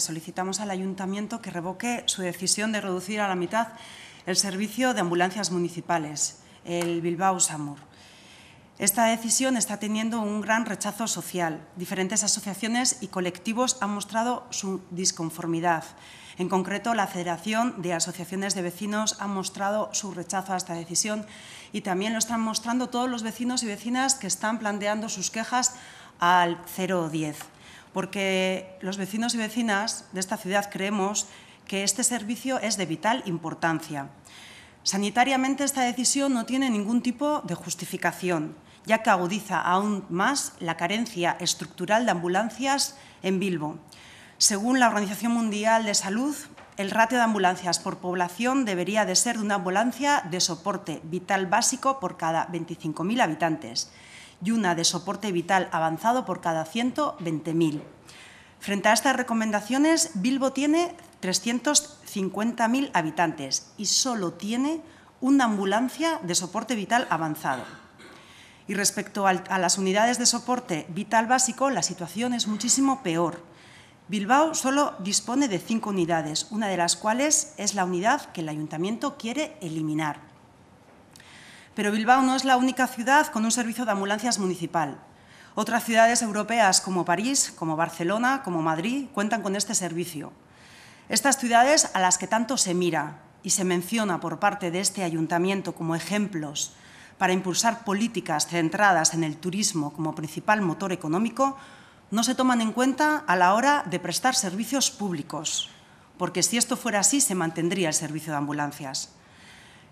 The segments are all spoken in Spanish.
Solicitamos al Ayuntamiento que revoque su decisión de reducir a la mitad el servicio de ambulancias municipales, el Bilbao SAMUR. Esta decisión está teniendo un gran rechazo social. Diferentes asociaciones y colectivos han mostrado su disconformidad. En concreto, la Federación de Asociaciones de Vecinos ha mostrado su rechazo a esta decisión y también lo están mostrando todos los vecinos y vecinas que están planteando sus quejas al 010 porque los vecinos y vecinas de esta ciudad creemos que este servicio es de vital importancia. Sanitariamente esta decisión no tiene ningún tipo de justificación, ya que agudiza aún más la carencia estructural de ambulancias en Bilbo. Según la Organización Mundial de Salud, el ratio de ambulancias por población debería de ser de una ambulancia de soporte vital básico por cada 25.000 habitantes y una de soporte vital avanzado por cada 120.000. Frente a estas recomendaciones, Bilbo tiene 350.000 habitantes y solo tiene una ambulancia de soporte vital avanzado. Y respecto a las unidades de soporte vital básico, la situación es muchísimo peor. Bilbao solo dispone de cinco unidades, una de las cuales es la unidad que el ayuntamiento quiere eliminar. Pero Bilbao no es la única ciudad con un servicio de ambulancias municipal. Otras ciudades europeas como París, como Barcelona, como Madrid cuentan con este servicio. Estas ciudades a las que tanto se mira y se menciona por parte de este ayuntamiento como ejemplos para impulsar políticas centradas en el turismo como principal motor económico, no se toman en cuenta a la hora de prestar servicios públicos, porque si esto fuera así se mantendría el servicio de ambulancias.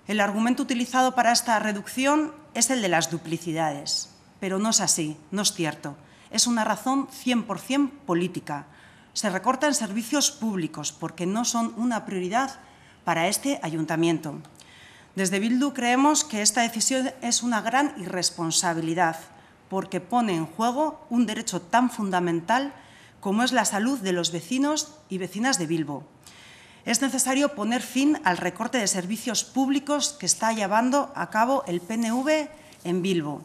El argumento utilizado para esta reducción es el de las duplicidades, pero no es así, no es cierto. Es una razón 100% política. Se recortan servicios públicos porque no son una prioridad para este ayuntamiento. Desde Bildu creemos que esta decisión es una gran irresponsabilidad porque pone en juego un derecho tan fundamental como es la salud de los vecinos y vecinas de Bilbo. Es necesario poner fin al recorte de servicios públicos que está llevando a cabo el PNV en Bilbo.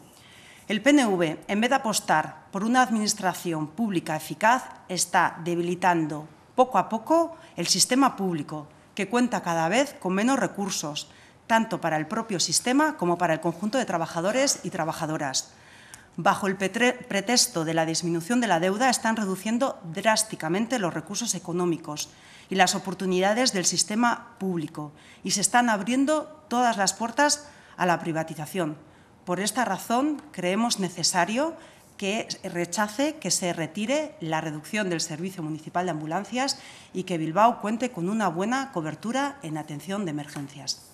El PNV, en vez de apostar por una administración pública eficaz, está debilitando poco a poco el sistema público, que cuenta cada vez con menos recursos, tanto para el propio sistema como para el conjunto de trabajadores y trabajadoras bajo el pretexto de la disminución de la deuda, están reduciendo drásticamente los recursos económicos y las oportunidades del sistema público y se están abriendo todas las puertas a la privatización. Por esta razón, creemos necesario que rechace que se retire la reducción del servicio municipal de ambulancias y que Bilbao cuente con una buena cobertura en atención de emergencias.